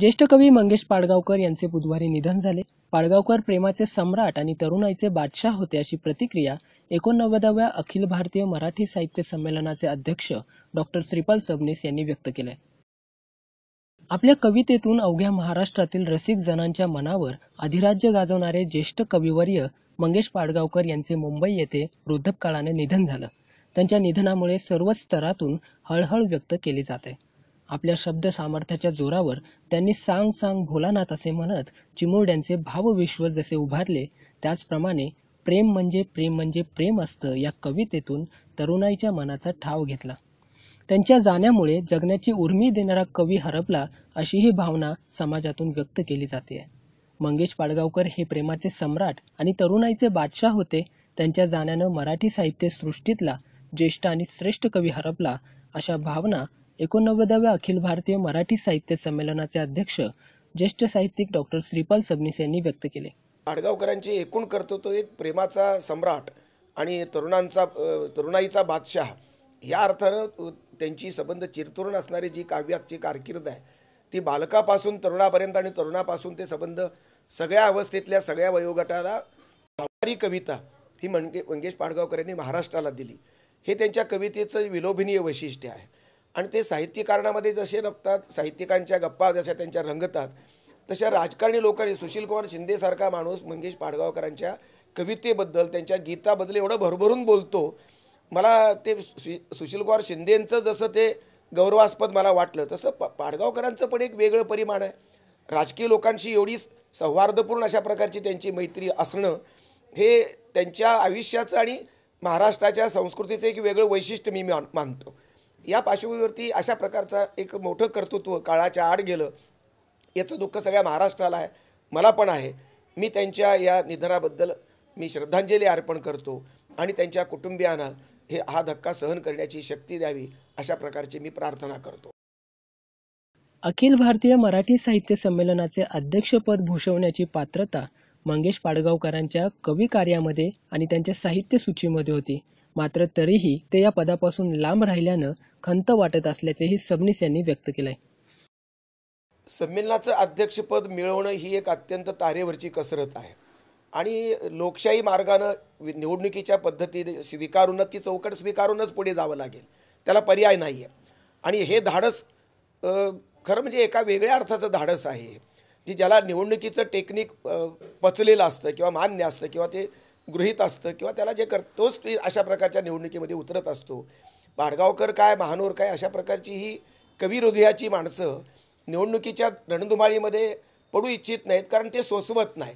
ज्येष्ठ कवी मंगेश पाडगावकर यांचे बुधवारी निधन झाले पाडगावकर प्रेमाचे सम्राट आणि तरुणाईचे बादशाह होते अशी प्रतिक्रिया एकोणनव्वदाव्या अखिल भारतीय मराठी साहित्य संमेलनाचे अध्यक्ष डॉक्टर श्रीपाल सबनीस यांनी व्यक्त केले आपल्या कवितेतून अवघ्या महाराष्ट्रातील रसिक जणांच्या मनावर अधिराज्य गाजवणारे ज्येष्ठ कविवर्य मंगेश पाडगावकर यांचे मुंबई येथे वृद्धपकाळाने निधन झालं त्यांच्या निधनामुळे सर्वच स्तरातून हळहळ व्यक्त केली जाते आपल्या शब्द सामर्थ्याच्या जोरावर त्यांनी सांग सांग भोलानाथ असे म्हणत चिमुरड्यांचे भावविश्व जसे उभारले त्याचप्रमाणे प्रेम म्हणजे प्रेम म्हणजे प्रेम असतं या कवितेतून तरुणाईच्या मनाचा ठाव घेतला त्यांच्या जाण्यामुळे जगण्याची उर्मी देणारा कवी हरपला अशी ही भावना समाजातून व्यक्त केली जाते मंगेश पाडगावकर हे प्रेमाचे सम्राट आणि तरुणाईचे बादशाह होते त्यांच्या जाण्यानं मराठी साहित्य सृष्टीतला ज्येष्ठ आणि श्रेष्ठ कवी हरपला अशा भावना एकोणनव्वदाव्या अखिल भारतीय मराठी साहित्य संमेलनाचे अध्यक्ष ज्येष्ठ साहित्यिक डॉक्टर श्रीपाल सबनीस यांनी व्यक्त केले पाडगावकरांचे एकूण करतो तो एक प्रेमाचा सम्राट आणि तरुणांचा तरुणाईचा बादशाह या अर्थानं त्यांची संबंध चिरतुरण असणारी जी काव्याची कारकीर्द आहे ती बालकापासून तरुणापर्यंत आणि तरुणापासून ते संबंध सगळ्या अवस्थेतल्या सगळ्या वयोगटाला भावारी कविता ही मंगे मंगेश पाडगावकर यांनी महाराष्ट्राला दिली हे त्यांच्या कवितेचं विलोभनीय वैशिष्ट्य आहे आणि ते साहित्यकारणामध्ये जसे रमतात साहित्यिकांच्या गप्पा जशा त्यांच्या रंगतात तशा राजकारणी लोकांनी सुशीलकुमार शिंदेसारखा माणूस मंगेश पाडगावकरांच्या कवितेबद्दल त्यांच्या गीताबद्दल एवढं भरभरून बोलतो मला ते सुशीलकुमार शिंदेंचं जसं ते गौरवास्पद मला वाटलं तसं प पाडगावकरांचं पण एक वेगळं परिमाण आहे राजकीय लोकांशी एवढी सौहार्दपूर्ण अशा प्रकारची त्यांची मैत्री असणं हे त्यांच्या आयुष्याचं आणि महाराष्ट्राच्या संस्कृतीचं एक वेगळं वैशिष्ट्य मी मानतो या पार्श्वभूमीवरती अशा प्रकारचा एक मोठं कर्तृत्व काळाच्या आड गेलं याचं दुःख सगळ्या महाराष्ट्राला आहे मला पण आहे मी त्यांच्या या निधनाबद्दल मी श्रद्धांजली अर्पण करतो आणि त्यांच्या कुटुंबियांना हे हा धक्का सहन करण्याची शक्ती द्यावी अशा प्रकारची मी प्रार्थना करतो अखिल भारतीय मराठी साहित्य संमेलनाचे अध्यक्षपद भूषवण्याची पात्रता मंगेश पाडगावकरांच्या कवी कार्यामध्ये आणि त्यांच्या साहित्य सूचीमध्ये होती मात्र तरीही ते या पदापासून लांब राहिल्यानं खंत वाटत असल्याचेही सबनीस यांनी व्यक्त केलं आहे संमेलनाचं अध्यक्षपद मिळवणं ही एक अत्यंत तारेवरची कसरत आहे आणि लोकशाही मार्गानं निवडणुकीच्या पद्धतीने स्वीकारून ती चौकट स्वीकारूनच पुढे जावं लागेल त्याला पर्याय नाही आहे आणि हे धाडस खरं म्हणजे एका वेगळ्या अर्थाचं धाडस आहे जी ज्याला निवडणुकीचं टेक्निक पचलेलं असतं किंवा मान्य असतं किंवा ते गृहित असतं किंवा त्याला जे कर तोच ते अशा प्रकारच्या निवडणुकीमध्ये उतरत असतो भाडगावकर काय महानोर काय अशा प्रकारची ही कवी हृदयाची माणसं निवडणुकीच्या रणधुमाळीमध्ये पडू इच्छित नाहीत कारण ते सोसवत नाही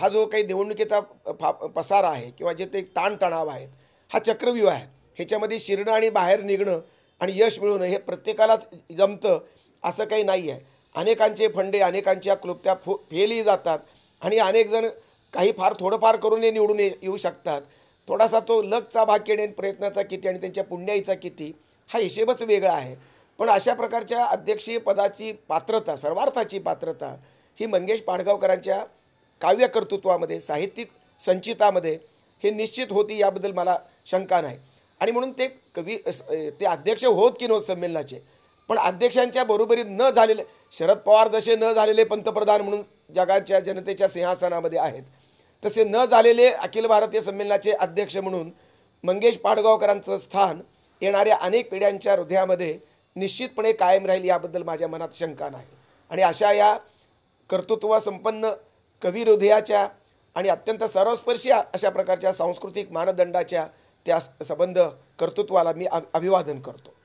हा जो काही निवडणुकीचा फा पसारा आहे किंवा जे ते ताणतणाव आहेत हा चक्रव्यूह आहे ह्याच्यामध्ये शिरणं आणि बाहेर निघणं आणि यश मिळवणं हे प्रत्येकालाच जमतं असं काही नाही आहे अनेकांचे फंडे अनेकांच्या क्लुप्त्या फो फेली जातात आणि अनेकजण काही फार थोडंफार करूनही निवडून येऊ शकतात थोडासा तो लकचा भाग येणे प्रयत्नाचा किती आणि त्यांच्या पुण्याईचा किती हा हिशेबच वेगळा आहे पण अशा प्रकारच्या अध्यक्षीय पदाची पात्रता सर्वार्थाची पात्रता ही मंगेश पाडगावकरांच्या काव्यकर्तृत्वामध्ये साहित्यिक संचितामध्ये हे निश्चित होती याबद्दल मला शंका नाही आणि म्हणून ते कवी ते अध्यक्ष होत की नव्हत संमेलनाचे पण अध्यक्षांच्या बरोबरीत न झालेले शरद पवार जसे न झालेले पंतप्रधान म्हणून जगाच्या जनतेच्या सिंहासनामध्ये आहेत तसे न झालेले अखिल भारतीय संमेलनाचे अध्यक्ष म्हणून मंगेश पाडगावकरांचं स्थान येणाऱ्या अनेक पिढ्यांच्या हृदयामध्ये निश्चितपणे कायम राहील याबद्दल माझ्या मनात शंका नाही आणि अशा या कर्तृत्वसंपन्न कवी हृदयाच्या आणि अत्यंत सर्वस्पर्शी अशा प्रकारच्या सांस्कृतिक मानदंडाच्या त्या संबंध कर्तृत्वाला मी अभिवादन करतो